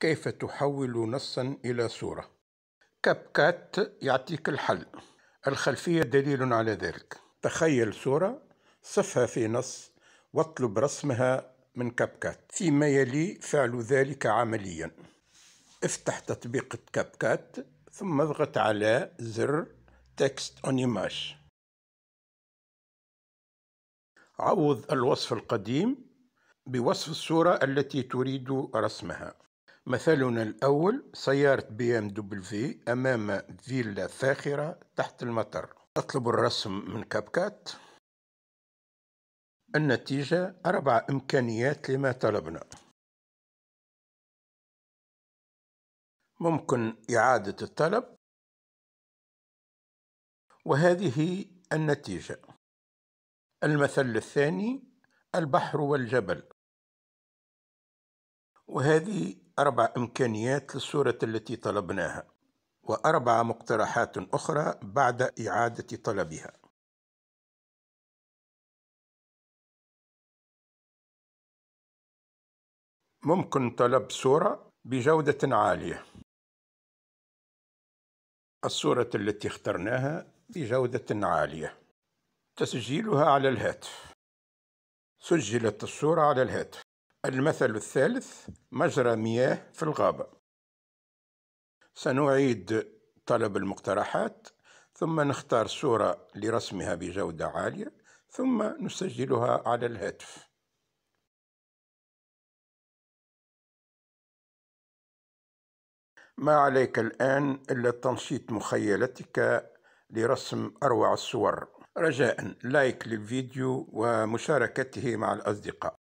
كيف تحول نصا إلى صورة كاب كات يعطيك الحل الخلفية دليل على ذلك تخيل صورة صفها في نص واطلب رسمها من كاب كات فيما يلي فعل ذلك عمليا افتح تطبيق كاب كات ثم اضغط على زر تكست اون ايماج عوض الوصف القديم بوصف الصورة التي تريد رسمها مثلنا الأول سيارة بي ام دبليو أمام فيلا فاخرة تحت المطر أطلب الرسم من كابكات النتيجة أربع إمكانيات لما طلبنا ممكن إعادة الطلب وهذه النتيجة المثل الثاني البحر والجبل وهذه أربع إمكانيات للصورة التي طلبناها وأربع مقترحات أخرى بعد إعادة طلبها ممكن طلب صورة بجودة عالية الصورة التي اخترناها بجودة عالية تسجيلها على الهاتف سجلت الصورة على الهاتف المثل الثالث مجرى مياه في الغابة سنعيد طلب المقترحات ثم نختار صورة لرسمها بجودة عالية ثم نسجلها على الهاتف ما عليك الآن إلا تنشيط مخيلتك لرسم أروع الصور رجاء لايك للفيديو ومشاركته مع الأصدقاء